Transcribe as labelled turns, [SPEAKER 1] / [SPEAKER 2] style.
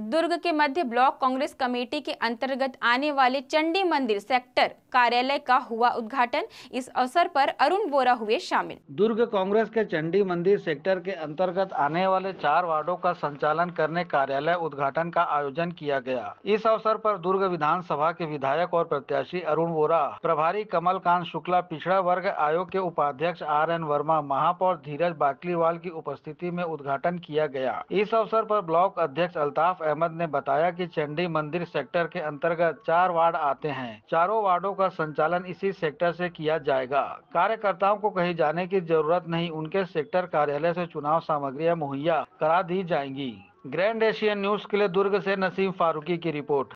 [SPEAKER 1] दुर्ग के मध्य block Congress committee के अंतर्गत आने वाले चंडी मंदिर सेक्टर कार्यालय का हुआ उद्घाटन इस अवसर पर अरुण बोरा हुए शामिल
[SPEAKER 2] दुर्ग कांग्रेस के
[SPEAKER 3] चंडी मंदिर सेक्टर के अंतर्गत आने वाले चार वार्डो का संचालन करने कार्यालय उद्घाटन का आयोजन किया गया इस अवसर पर दुर्ग विधानसभा के विधायक और प्रत्याशी अरुण वोरा प्रभारी कमल शुक्ला पिछड़ा वर्ग आयोग के उपाध्यक्ष आर एन वर्मा महापौर धीरज बाकलीवाल की उपस्थिति में उद्घाटन किया गया इस अवसर आरोप ब्लॉक अध्यक्ष अल्ताफ अहमद ने बताया कि चंडी मंदिर सेक्टर के अंतर्गत चार वार्ड आते हैं चारों वार्डो का संचालन इसी सेक्टर से किया जाएगा कार्यकर्ताओं को कहीं जाने की जरूरत नहीं उनके सेक्टर कार्यालय से चुनाव सामग्रियां मुहैया करा दी जाएंगी ग्रैंड एशियन न्यूज के लिए दुर्ग से नसीम फारूकी की रिपोर्ट